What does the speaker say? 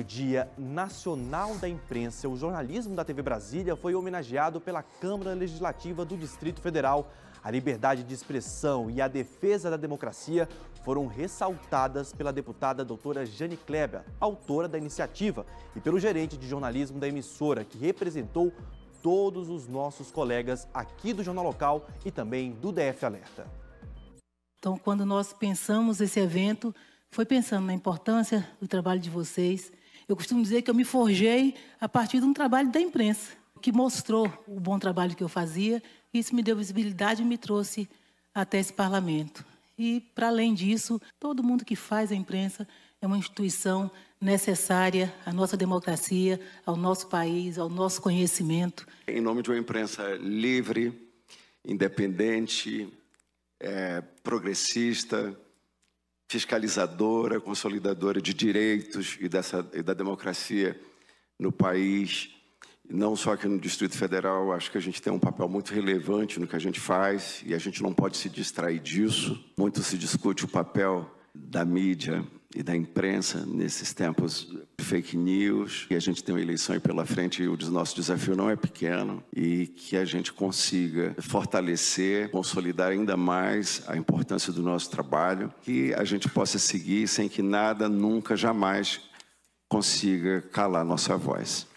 No Dia Nacional da Imprensa, o jornalismo da TV Brasília foi homenageado pela Câmara Legislativa do Distrito Federal. A liberdade de expressão e a defesa da democracia foram ressaltadas pela deputada doutora Jane Kleber, autora da iniciativa, e pelo gerente de jornalismo da emissora, que representou todos os nossos colegas aqui do Jornal Local e também do DF Alerta. Então, quando nós pensamos esse evento, foi pensando na importância do trabalho de vocês, eu costumo dizer que eu me forjei a partir de um trabalho da imprensa, que mostrou o bom trabalho que eu fazia. Isso me deu visibilidade e me trouxe até esse parlamento. E, para além disso, todo mundo que faz a imprensa é uma instituição necessária à nossa democracia, ao nosso país, ao nosso conhecimento. Em nome de uma imprensa livre, independente, é, progressista, fiscalizadora, consolidadora de direitos e, dessa, e da democracia no país, não só aqui no Distrito Federal, acho que a gente tem um papel muito relevante no que a gente faz e a gente não pode se distrair disso. Muito se discute o papel da mídia e da imprensa nesses tempos fake news, e a gente tem uma eleição aí pela frente e o nosso desafio não é pequeno e que a gente consiga fortalecer, consolidar ainda mais a importância do nosso trabalho, que a gente possa seguir sem que nada nunca jamais consiga calar nossa voz.